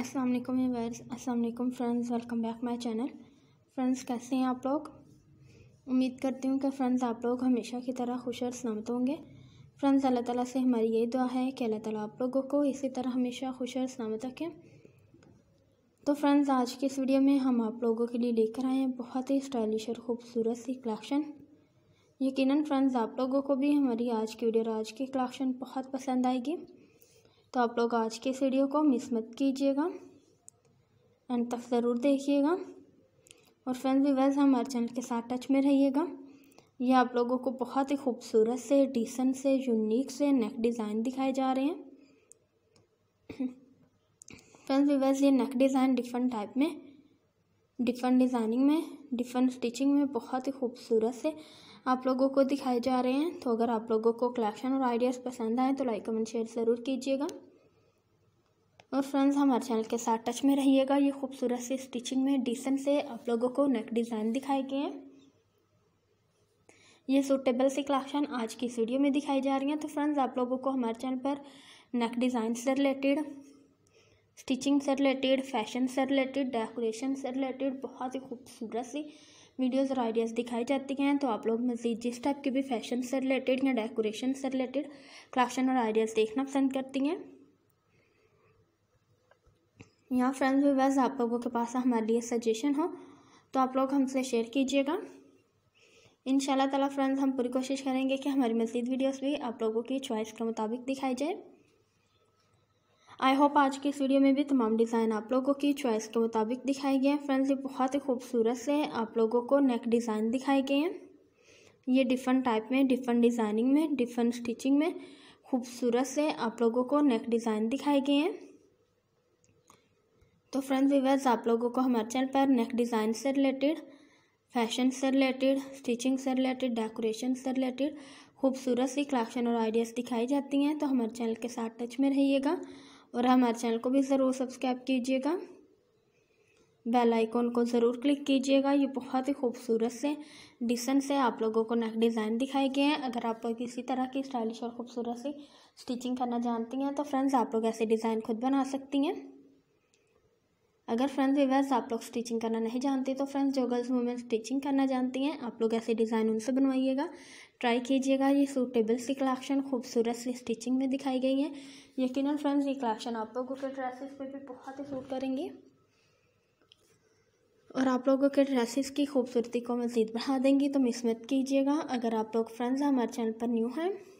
अस्सलाम वालेकुम व्यूअर्स अस्सलाम वालेकुम friends welcome back my channel friends कैसे हैं आप लोग उम्मीद करती हूँ कि फ्रेंड्स आप लोग हमेशा की तरह खुश और सलामत होंगे फ्रेंड्स अल्लाह ताला से हमारी यही दुआ है कि अल्लाह ताला आप लोगों को इसी तरह हमेशा खुश और सलामत रखें तो फ्रेंड्स आज की इस वीडियो में हम आप लोगों के लिए लेकर आए हैं बहुत ही स्टाइलिश और ख़ूबसूरत सी कलेक्शन यकीनन फ्रेंड्स आप लोगों को भी हमारी आज की वीडियो और आज की कलेक्शन बहुत पसंद आएगी तो आप लोग आज के इस वीडियो को मिस मत कीजिएगा एंड तक ज़रूर देखिएगा और फ्रेंड्स व्यूवर्स हमारे चैनल के साथ टच में रहिएगा ये आप लोगों को बहुत ही खूबसूरत से डिसेंट से यूनिक से नेक डिज़ाइन दिखाए जा रहे हैं फ्रेंड्स व्यूवर्स ये नेक डिज़ाइन डिफरेंट टाइप में डिफरेंट डिज़ाइनिंग में डिफरेंट स्टिचिंग में बहुत ही खूबसूरत से आप लोगों को दिखाए जा रहे हैं तो अगर आप लोगों को कलेक्शन और आइडियाज़ पसंद आए तो लाइक कमेंट शेयर ज़रूर कीजिएगा और फ्रेंड्स हमारे चैनल के साथ टच में रहिएगा ये खूबसूरत सी स्टिचिंग में डिसेंट से आप लोगों को नेक डिज़ाइन दिखाए गए हैं ये सूटेबल सी कलेक्शन आज की इस वीडियो में दिखाई जा रही है तो फ्रेंड्स आप लोगों को हमारे चैनल पर नेक डिज़ाइन से रिलेटेड स्टिचिंग से रिलेटेड फैशन से रिलेटेड डेकोरेशन से रिलेटेड बहुत ही खूबसूरत सी वीडियोस और आइडियाज़ दिखाई जाती हैं तो आप लोग मज़ीद जिस टाइप के भी फैशन से रिलेटेड या डेकोरेशन से रिलेटेड कलेक्शन और आइडियाज़ देखना पसंद करती हैं या फ्रेंड्स व्यूवर्स आप लोगों के पास हमारे लिए सजेशन हो तो आप लोग हमसे शेयर कीजिएगा इन ताला फ्रेंड्स हम पूरी कोशिश करेंगे कि हमारी मज़ीद वीडियोस भी आप लोगों की चॉइस के मुताबिक दिखाई जाए आई होप आज की इस वीडियो में भी तमाम डिज़ाइन आप लोगों की चॉइस के मुताबिक दिखाए गए हैं फ्रेंड्स ये बहुत ही खूबसूरत से आप लोगों को नेक डिज़ाइन दिखाए गए हैं ये डिफरेंट टाइप में डिफरेंट डिज़ाइनिंग में डिफरेंट स्टिचिंग में खूबसूरत से आप लोगों को नेक डिज़ाइन दिखाए गए हैं तो फ्रेंड्स वीवर्स आप लोगों को हमारे चैनल पर नेक डिज़ाइन से रिलेटेड फैशन से रिलेटेड स्टिचिंग से रिलेटेड डेकोरेशन से रिलेटेड खूबसूरत सी कलेक्शन और आइडियाज़ दिखाई जाती हैं तो हमारे चैनल के साथ टच में रहिएगा और हमारे चैनल को भी ज़रूर सब्सक्राइब कीजिएगा बेल आइकॉन को ज़रूर क्लिक कीजिएगा ये बहुत ही खूबसूरत से डिसेंट से आप लोगों को नेक डिज़ाइन दिखाए गए हैं अगर आप लोग किसी तरह की स्टाइलिश और खूबसूरत सी स्टिचिंग करना जानती हैं तो फ्रेंड्स आप लोग ऐसे डिज़ाइन खुद बना सकती हैं अगर फ्रेंड्स विवर्स आप लोग स्टिचिंग करना नहीं जानते तो फ्रेंड्स जो गर्ल्स वुमेन स्टिचिंग करना जानती हैं आप लोग ऐसे डिज़ाइन उनसे बनवाइएगा ट्राई कीजिएगा ये सूटेबल सी कलेक्शन खूबसूरत सी स्टिचिंग में दिखाई गई है यकीन फ्रेंड्स ये कलेक्शन आप लोगों के ड्रेसेस पर भी बहुत ही सूट करेंगे और आप लोगों के ड्रेसेस की खूबसूरती को मज़ीद बढ़ा देंगी तो मिस मत कीजिएगा अगर आप लोग फ्रेंड्स हमारे चैनल पर न्यू हैं